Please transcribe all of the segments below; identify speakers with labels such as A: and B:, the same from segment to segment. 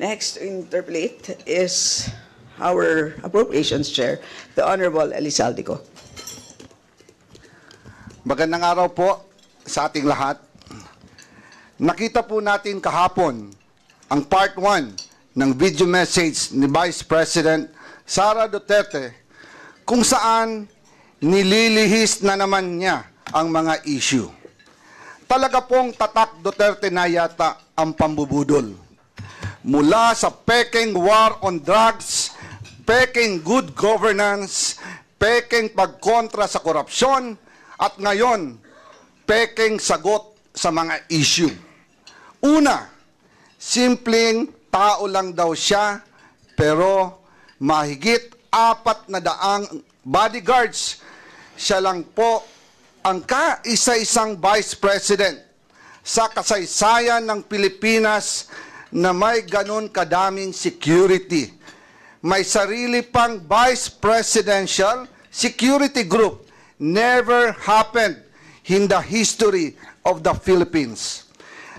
A: Next to interpolate is our Appropriations Chair, the Honorable Elizaldico. Magandang araw po sa ating lahat. Nakita po natin kahapon ang part 1 ng video message ni Vice President Sara Duterte kung saan nililihis na naman niya ang mga issue. Talaga pong tatak Duterte na yata ang pambubudol mula sa peking war on drugs, peking good governance, peking pagkontra sa korupsyon, at ngayon, peking sagot sa mga issue. Una, simpleng tao lang daw siya, pero mahigit apat na daang bodyguards. Siya lang po ang kaisa-isang vice president sa kasaysayan ng Pilipinas na may ganun kadaming security. May sarili pang vice presidential security group. Never happened in the history of the Philippines.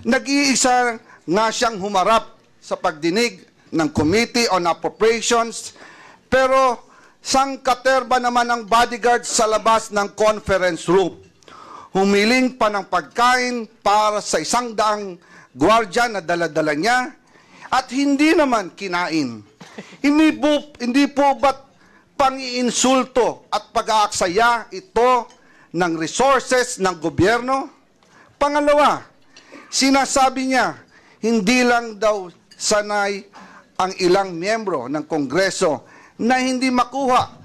A: Nag-iisa nga siyang humarap sa pagdinig ng Committee on Appropriations pero sang katerba naman ang bodyguard sa labas ng conference room. Humiling pa ng pagkain para sa isang daang gwardya na daladala niya at hindi naman kinain. Hindi po, hindi po ba't pangiinsulto at pag-aaksaya ito ng resources ng gobyerno? Pangalawa, sinasabi niya, hindi lang daw sanay ang ilang miyembro ng Kongreso na hindi makuha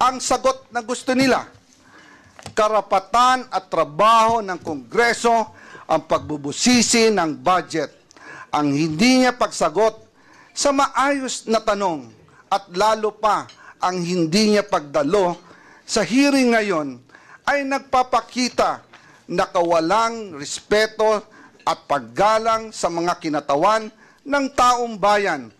A: ang sagot na gusto nila. Karapatan at trabaho ng Kongreso ang pagbubusisi ng budget, ang hindi niya pagsagot sa maayos na tanong at lalo pa ang hindi niya pagdalo sa hearing ngayon ay nagpapakita na kawalang respeto at paggalang sa mga kinatawan ng taong bayan.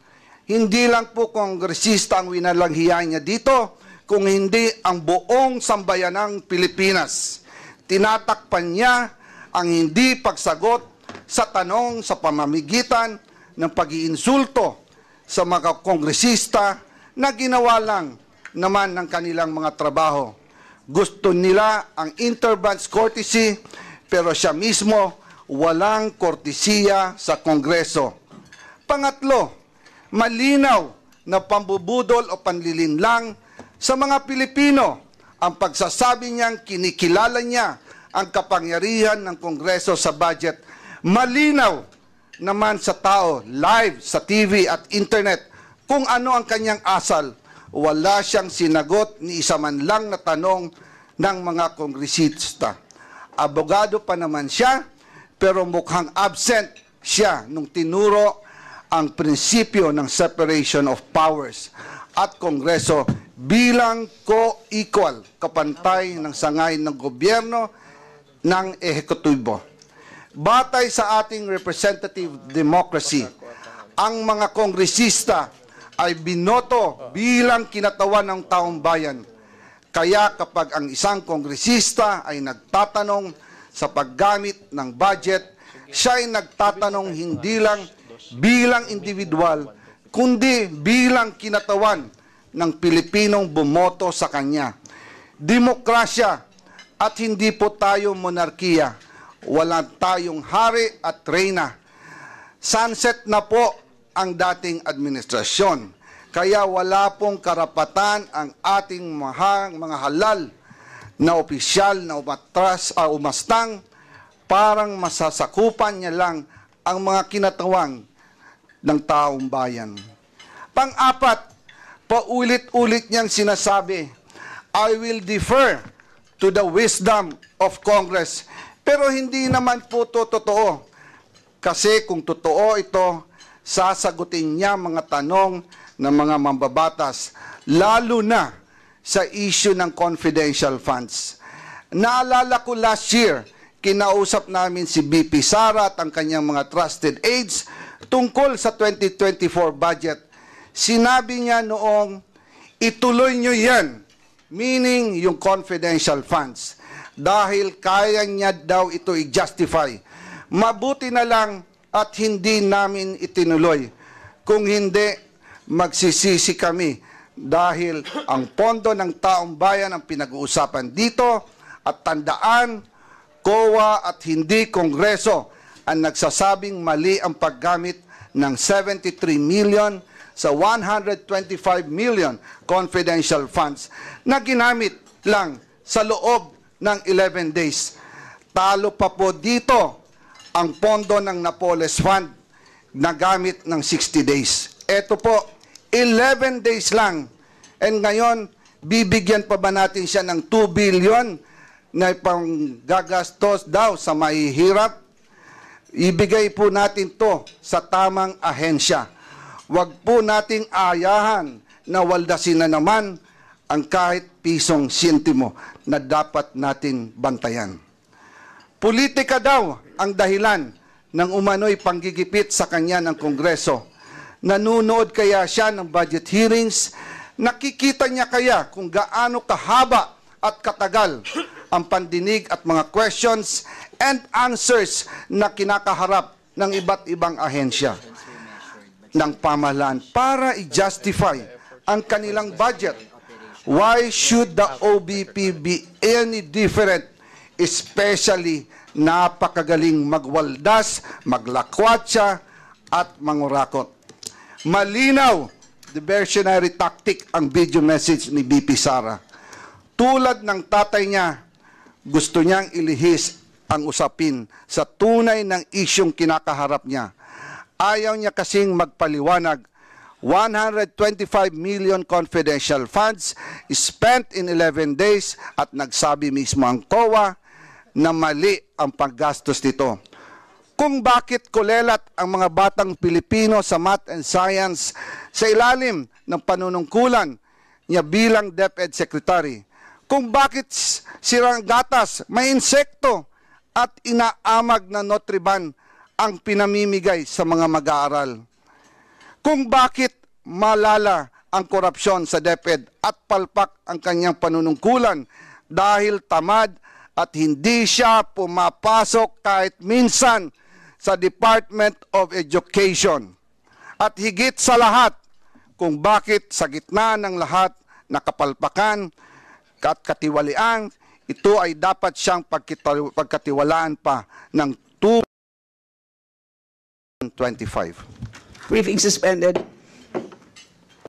A: Hindi lang po kongresista ang winalanghiyan niya dito, kung hindi ang buong sambayanang Pilipinas. Tinatakpan niya ang hindi pagsagot sa tanong sa pamamigitan ng pag-iinsulto sa mga kongresista na ginawa lang naman ng kanilang mga trabaho. Gusto nila ang interbands courtesy pero siya mismo walang kortesiya sa Kongreso. Pangatlo, malinaw na pambubudol o panlilinlang sa mga Pilipino ang pagsasabi niyang kinikilala niya ang kapangyarihan ng Kongreso sa budget. Malinaw naman sa tao, live sa TV at internet, kung ano ang kanyang asal. Wala siyang sinagot ni isa man lang na tanong ng mga kongresista. Abogado pa naman siya, pero mukhang absent siya nung tinuro ang prinsipyo ng separation of powers at Kongreso bilang co-equal, kapantay ng sangay ng gobyerno ng ehekutibo. Batay sa ating representative democracy, ang mga kongresista ay binoto bilang kinatawan ng taong bayan. Kaya kapag ang isang kongresista ay nagtatanong sa paggamit ng budget, siya ay nagtatanong hindi lang bilang individual, kundi bilang kinatawan ng Pilipinong bumoto sa kanya. Demokrasya at hindi po tayo monarkiya. Wala tayong hari at reyna. Sunset na po ang dating administrasyon. Kaya wala pong karapatan ang ating mahang, mga halal na opisyal na umatras o uh, ah, umastang parang masasakupan niya lang ang mga kinatawang ng taong bayan. Pang-apat, paulit-ulit niyang sinasabi, I will defer to the wisdom of Congress. Pero hindi naman po to totoo. Kasi kung totoo ito, sasagutin niya mga tanong ng mga mambabatas, lalo na sa issue ng confidential funds. Naalala ko last year, kinausap namin si BP Sara at ang kanyang mga trusted aides tungkol sa 2024 budget. Sinabi niya noong, ituloy niyo yan meaning yung confidential funds. Dahil kaya niya daw ito i-justify. Mabuti na lang at hindi namin itinuloy. Kung hindi, magsisisi kami dahil ang pondo ng taong bayan ang pinag-uusapan dito at tandaan, COA at hindi Kongreso ang nagsasabing mali ang paggamit ng 73 million sa 125 million confidential funds na ginamit lang sa loob ng 11 days. Talo pa po dito ang pondo ng Napoles Fund na gamit ng 60 days. Ito po, 11 days lang. And ngayon, bibigyan pa ba natin siya ng 2 billion na panggagastos daw sa mahihirap? Ibigay po natin to sa tamang ahensya. Huwag po nating ayahan na waldasin na naman ang kahit pisong sintimo na dapat natin bantayan. Politika daw ang dahilan ng umano'y panggigipit sa kanya ng Kongreso. Nanunood kaya siya ng budget hearings? Nakikita niya kaya kung gaano kahaba at katagal ang pandinig at mga questions and answers na kinakaharap ng iba't ibang ahensya? ng pamahalaan para i-justify ang kanilang budget. Why should the OBP be any different, especially napakagaling magwaldas, maglakwatsa, at mangurakot? Malinaw, diversionary tactic ang video message ni BP Sara. Tulad ng tatay niya, gusto niyang ilihis ang usapin sa tunay ng isyong kinakaharap niya Ayaw niya kasing magpaliwanag 125 million confidential funds spent in 11 days at nagsabi mismo ang COA na mali ang paggastos nito. Kung bakit kulelat ang mga batang Pilipino sa math and science sa ilalim ng panunungkulan niya bilang DepEd Secretary. Kung bakit sirang gatas, may insekto at inaamag na Notriban ang pinamimigay sa mga mag-aaral. Kung bakit malala ang korupsyon sa DepEd at palpak ang kanyang panunungkulan dahil tamad at hindi siya pumapasok kahit minsan sa Department of Education. At higit sa lahat kung bakit sa gitna ng lahat nakapalpakan at katiwalian, ito ay dapat siyang pagkatiwalaan pa ng 25. Briefing suspended.